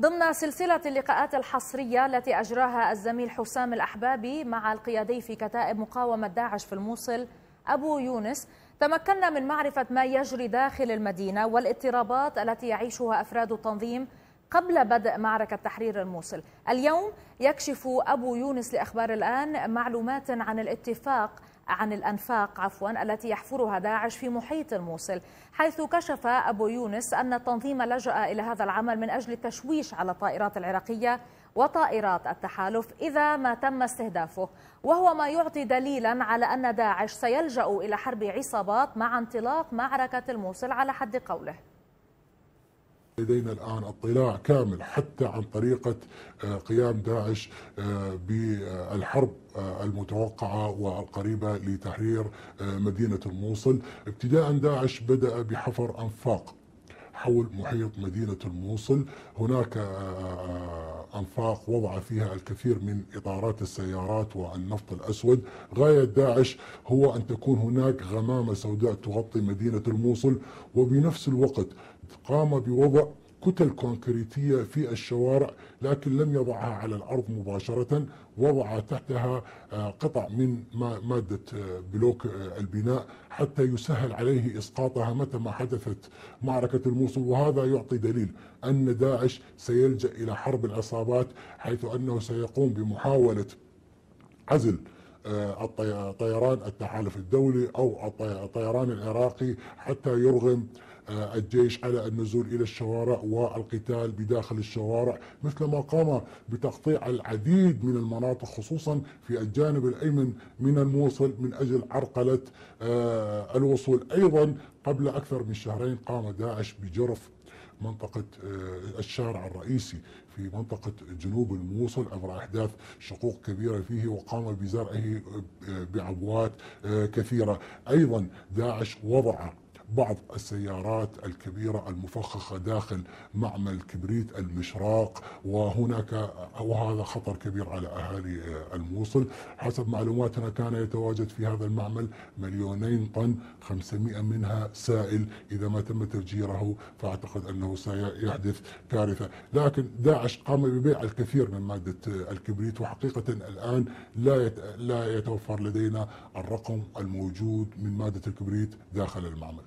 ضمن سلسلة اللقاءات الحصرية التي أجراها الزميل حسام الأحبابي مع القيادي في كتائب مقاومة داعش في الموصل أبو يونس تمكنا من معرفة ما يجري داخل المدينة والاضطرابات التي يعيشها أفراد التنظيم قبل بدء معركة تحرير الموصل اليوم يكشف أبو يونس لأخبار الآن معلومات عن الاتفاق عن الأنفاق عفوا التي يحفرها داعش في محيط الموصل حيث كشف أبو يونس أن التنظيم لجأ إلى هذا العمل من أجل التشويش على الطائرات العراقية وطائرات التحالف إذا ما تم استهدافه وهو ما يعطي دليلا على أن داعش سيلجأ إلى حرب عصابات مع انطلاق معركة الموصل على حد قوله لدينا الآن اطلاع كامل حتى عن طريقة آه، قيام داعش آه، بالحرب آه، المتوقعة والقريبة لتحرير مدينة الموصل ابتداء داعش بدأ بحفر أنفاق حول محيط مدينة الموصل هناك أنفاق وضع فيها الكثير من إطارات السيارات والنفط الأسود غاية داعش هو أن تكون هناك غمامة سوداء تغطي مدينة الموصل وبنفس الوقت قام بوضع كتل كونكريتية في الشوارع لكن لم يضعها على الأرض مباشرة وضع تحتها آه، قطع من مادة آه، بلوك آه، البناء حتى يسهل عليه إسقاطها متى ما حدثت معركة الموصل وهذا يعطي دليل أن داعش سيلجأ إلى حرب العصابات حيث أنه سيقوم بمحاولة عزل طيران التحالف الدولي او الطيران العراقي حتى يرغم آه، الجيش على النزول إلى الشوارع والقتال بداخل الشوارع مثل ما قام بتقطيع العديد من المناطق خصوصا في الجانب الأيمن من الموصل من أجل عرقلة آه، الوصول أيضا قبل أكثر من شهرين قام داعش بجرف منطقة آه، الشارع الرئيسي في منطقة جنوب الموصل عبر أحداث شقوق كبيرة فيه وقام بزرعه بعبوات كثيرة أيضا داعش وضع بعض السيارات الكبيرة المفخخة داخل معمل كبريت المشراق وهناك وهذا خطر كبير على أهالي آه، الموصل حسب معلوماتنا كان يتواجد في هذا المعمل مليونين طن 500 منها سائل إذا ما تم تفجيره فأعتقد أنه سيحدث كارثة لكن داعش قام ببيع الكثير من مادة آه، الكبريت وحقيقة الآن لا لا يتوفر لدينا الرقم الموجود من مادة الكبريت داخل المعمل